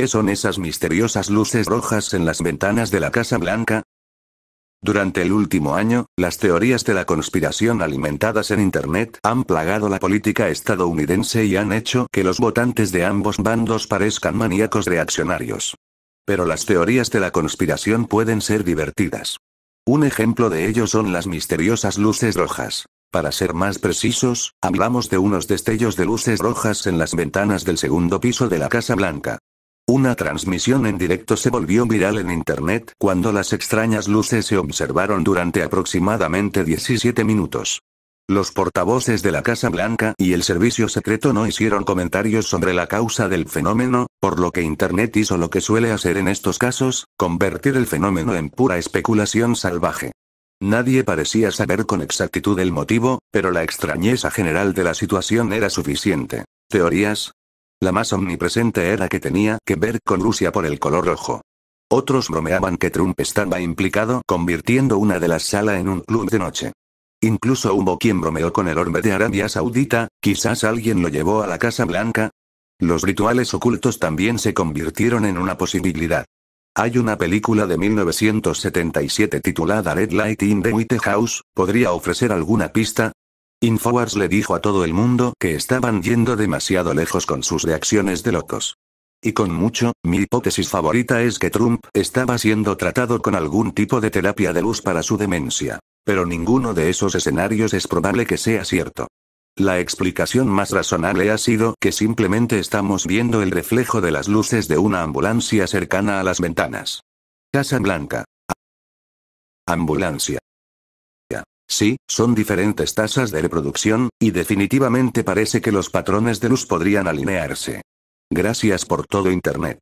¿Qué son esas misteriosas luces rojas en las ventanas de la Casa Blanca? Durante el último año, las teorías de la conspiración alimentadas en Internet han plagado la política estadounidense y han hecho que los votantes de ambos bandos parezcan maníacos reaccionarios. Pero las teorías de la conspiración pueden ser divertidas. Un ejemplo de ello son las misteriosas luces rojas. Para ser más precisos, hablamos de unos destellos de luces rojas en las ventanas del segundo piso de la Casa Blanca. Una transmisión en directo se volvió viral en Internet cuando las extrañas luces se observaron durante aproximadamente 17 minutos. Los portavoces de la Casa Blanca y el servicio secreto no hicieron comentarios sobre la causa del fenómeno, por lo que Internet hizo lo que suele hacer en estos casos, convertir el fenómeno en pura especulación salvaje. Nadie parecía saber con exactitud el motivo, pero la extrañeza general de la situación era suficiente. Teorías, la más omnipresente era que tenía que ver con Rusia por el color rojo. Otros bromeaban que Trump estaba implicado convirtiendo una de las salas en un club de noche. Incluso hubo quien bromeó con el orbe de Arabia Saudita, quizás alguien lo llevó a la Casa Blanca. Los rituales ocultos también se convirtieron en una posibilidad. Hay una película de 1977 titulada Red Light in the White House, podría ofrecer alguna pista, Infowars le dijo a todo el mundo que estaban yendo demasiado lejos con sus reacciones de locos. Y con mucho, mi hipótesis favorita es que Trump estaba siendo tratado con algún tipo de terapia de luz para su demencia. Pero ninguno de esos escenarios es probable que sea cierto. La explicación más razonable ha sido que simplemente estamos viendo el reflejo de las luces de una ambulancia cercana a las ventanas. Casa Blanca. Ambulancia. Sí, son diferentes tasas de reproducción, y definitivamente parece que los patrones de luz podrían alinearse. Gracias por todo Internet.